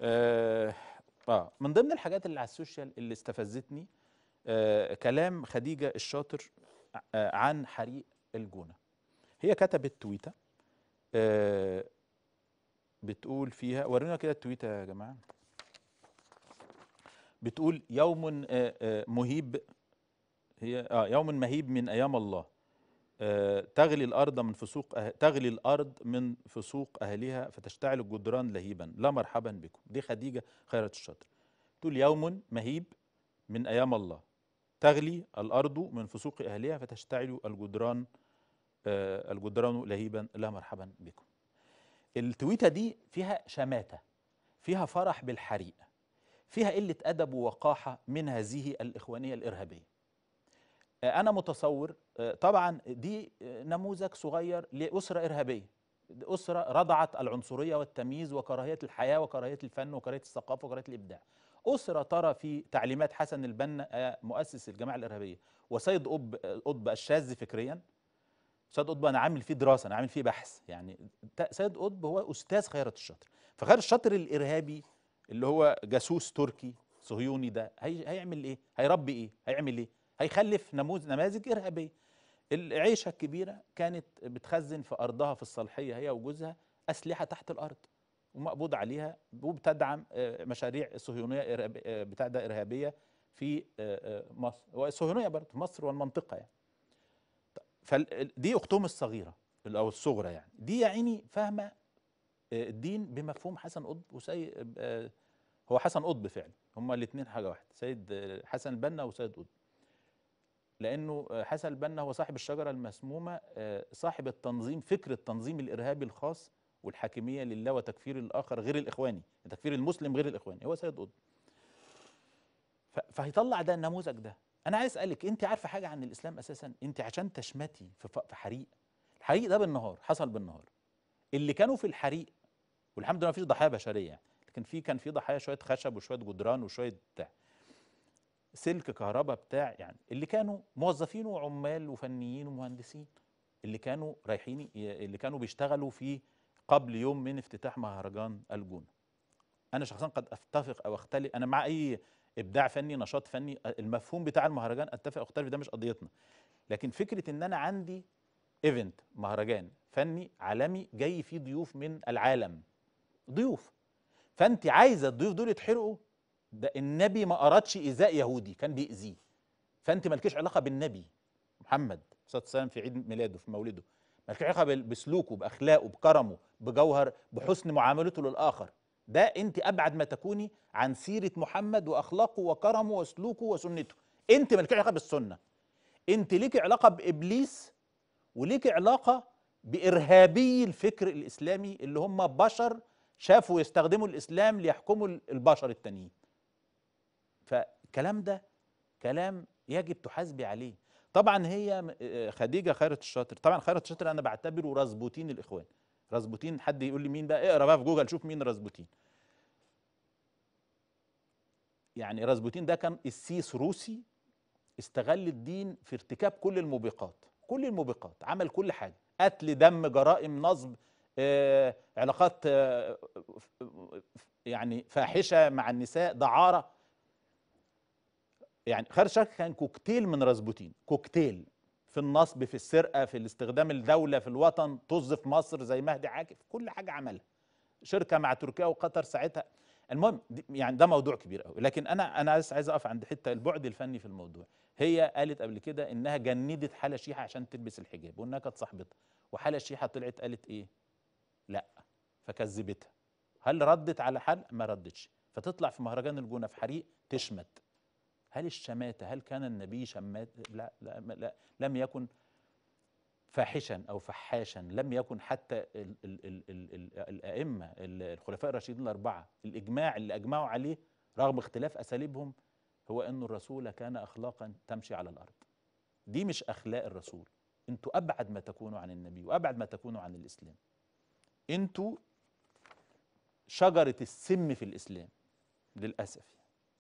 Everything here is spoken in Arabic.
آه, آه من ضمن الحاجات اللي على السوشيال اللي استفزتني آه كلام خديجة الشاطر آه عن حريق الجونة هي كتبت تويتة آه بتقول فيها ورينا كده التويتة يا جماعة بتقول يوم آه، آه، مهيب هي اه يوم مهيب من ايام الله آه، تغلي الارض من فسوق أه... تغلي الارض من فسوق اهلها فتشتعل الجدران لهيبا لا مرحبا بكم دي خديجه خيره الشطر تقول يوم مهيب من ايام الله تغلي الارض من فسوق اهلها فتشتعل الجدران آه الجدران لهيبا لا مرحبا بكم التويته دي فيها شماته فيها فرح بالحريقه فيها قله ادب ووقاحه من هذه الاخوانيه الارهابيه آه، انا متصور آه، طبعا دي آه، نموذج صغير لاسره ارهابيه اسره رضعت العنصريه والتمييز وكراهيه الحياه وكراهيه الفن وكراهيه الثقافه وكراهيه الابداع اسره ترى في تعليمات حسن البنا مؤسس الجماعه الارهابيه وسيد قطب قطب الشاذ فكريا سيد قطب انا عامل فيه دراسه انا عامل فيه بحث يعني سيد قطب هو استاذ خيرت الشاطر فخيرت الشاطر الارهابي اللي هو جاسوس تركي صهيوني ده هي هيعمل ايه هيربي ايه هيعمل ايه هيخلف نماذج إرهابية العيشة الكبيرة كانت بتخزن في أرضها في الصالحية هي وجوزها أسلحة تحت الأرض ومقبوض عليها وبتدعم آه، مشاريع صهيونية آه، بتاع ده إرهابية في آه، مصر وصهيونية برضه في مصر والمنطقة يعني فدي أختهم الصغيرة أو الصغرى يعني دي يا عيني فاهمة الدين بمفهوم حسن قطب وسيد هو حسن قطب فعلا هما الاثنين حاجة واحدة سيد حسن البنا وسيد قطب لانه آه، حسن البنا هو صاحب الشجره المسمومه آه، صاحب التنظيم فكر التنظيم الارهابي الخاص والحاكميه لله وتكفير الاخر غير الاخواني تكفير المسلم غير الاخواني هو سيد قطب فهيطلع ده النموذج ده انا عايز اسالك انت عارفه حاجه عن الاسلام اساسا انت عشان تشمتي في حريق الحريق ده بالنهار حصل بالنهار اللي كانوا في الحريق والحمد لله ما فيش ضحايا بشريه يعني لكن في كان في ضحايا شويه خشب وشويه جدران وشويه بتاع سلك كهرباء بتاع يعني اللي كانوا موظفين وعمال وفنيين ومهندسين اللي كانوا رايحين اللي كانوا بيشتغلوا فيه قبل يوم من افتتاح مهرجان الجونه انا شخصيا قد اتفق او اختلف انا مع اي ابداع فني نشاط فني المفهوم بتاع المهرجان اتفق او اختلف ده مش قضيتنا لكن فكره ان انا عندي ايفنت مهرجان فني عالمي جاي فيه ضيوف من العالم ضيوف فانت عايزه الضيوف دول يتحرقوا ده النبي ما أرادش إيذاء يهودي كان بيأذيه فأنت مالكيش علاقة بالنبي محمد صلى الله عليه وسلم في عيد ميلاده في مولده مالكيش علاقة بسلوكه بأخلاقه بكرمه بجوهر بحسن معاملته للآخر ده أنت أبعد ما تكوني عن سيرة محمد وأخلاقه وكرمه وسلوكه وسنته أنت مالكيش علاقة بالسنة أنت ليكي علاقة بإبليس وليكي علاقة بإرهابي الفكر الإسلامي اللي هم بشر شافوا يستخدموا الإسلام ليحكموا البشر التانيين فالكلام ده كلام يجب تحاسبي عليه طبعا هي آه، خديجه خيرة الشاطر طبعا خيرة الشاطر انا بعتبره رزبوتين الاخوان رزبوتين حد يقول لي مين بقى اقرا بقى في جوجل شوف مين رزبوتين يعني رزبوتين ده كان السيس روسي استغل الدين في ارتكاب كل الموبقات كل الموبقات عمل كل حاجه قتل دم جرائم نصب آه، علاقات آه، يعني فاحشه مع النساء دعاره يعني خرشك كان كوكتيل من راسبوتين كوكتيل في النصب في السرقه في الاستخدام الدوله في الوطن طز في مصر زي مهدي عاكف كل حاجه عملها شركه مع تركيا وقطر ساعتها المهم يعني ده موضوع كبير قوي لكن انا انا بس عايز اقف عند حته البعد الفني في الموضوع هي قالت قبل كده انها جندت حاله شيحه عشان تلبس الحجاب وانها كانت صاحبتها وحاله شيحه طلعت قالت ايه لا فكذبتها هل ردت على حل ما ردتش فتطلع في مهرجان الجونه في حريق تشمت هل الشماتة هل كان النبي شمات لا, لا, لا لم يكن فاحشا أو فحاشا لم يكن حتى ال ال ال الـ الـ الأئمة الخلفاء الراشدين الأربعة الإجماع اللي أجمعوا عليه رغم اختلاف أساليبهم هو أن الرسول كان أخلاقا تمشي على الأرض دي مش أخلاق الرسول أنتوا أبعد ما تكونوا عن النبي وأبعد ما تكونوا عن الإسلام أنتوا شجرة السم في الإسلام للأسف